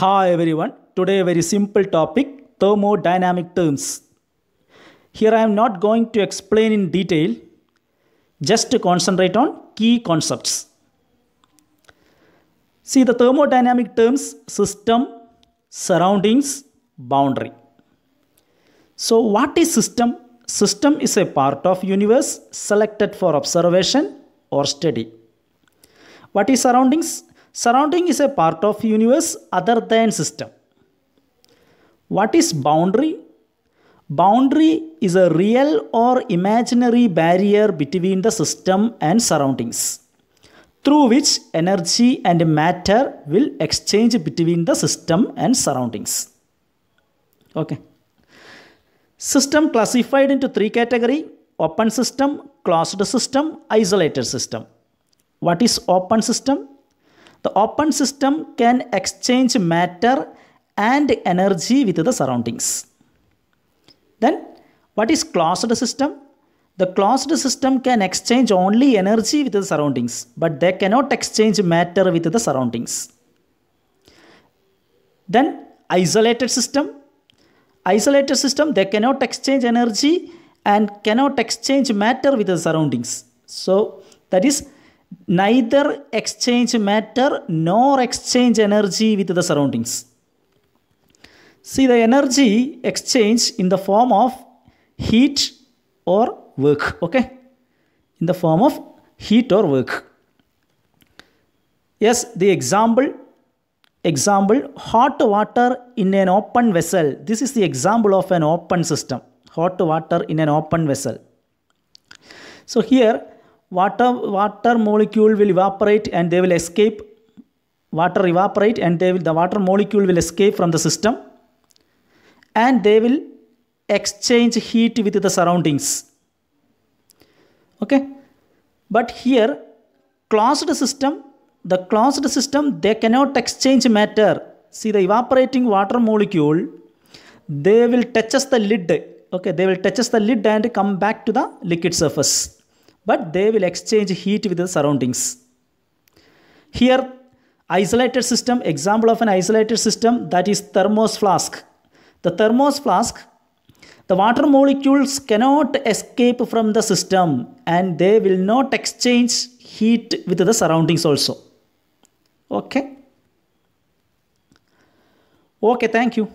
Hi everyone, today a very simple topic thermodynamic terms. Here I am not going to explain in detail, just to concentrate on key concepts. See the thermodynamic terms system, surroundings, boundary. So what is system? System is a part of universe selected for observation or study. What is surroundings? Surrounding is a part of universe other than system. What is boundary? Boundary is a real or imaginary barrier between the system and surroundings through which energy and matter will exchange between the system and surroundings. Okay. System classified into three category open system, closed system, isolated system. What is open system? The open system can exchange matter and energy with the surroundings. Then what is closed system? The closed system can exchange only energy with the surroundings, but they cannot exchange matter with the surroundings. Then isolated system. Isolated system, they cannot exchange energy and cannot exchange matter with the surroundings. So that is neither exchange matter nor exchange energy with the surroundings. See the energy exchange in the form of heat or work, okay? In the form of heat or work. Yes, the example, example, hot water in an open vessel. This is the example of an open system. Hot water in an open vessel. So here, water water molecule will evaporate and they will escape water evaporate and they will the water molecule will escape from the system and they will exchange heat with the surroundings okay but here closed system the closed system they cannot exchange matter see the evaporating water molecule they will touches the lid okay they will touches the lid and come back to the liquid surface but they will exchange heat with the surroundings. Here, isolated system, example of an isolated system that is thermos flask. The thermos flask, the water molecules cannot escape from the system and they will not exchange heat with the surroundings also. Okay. Okay, thank you.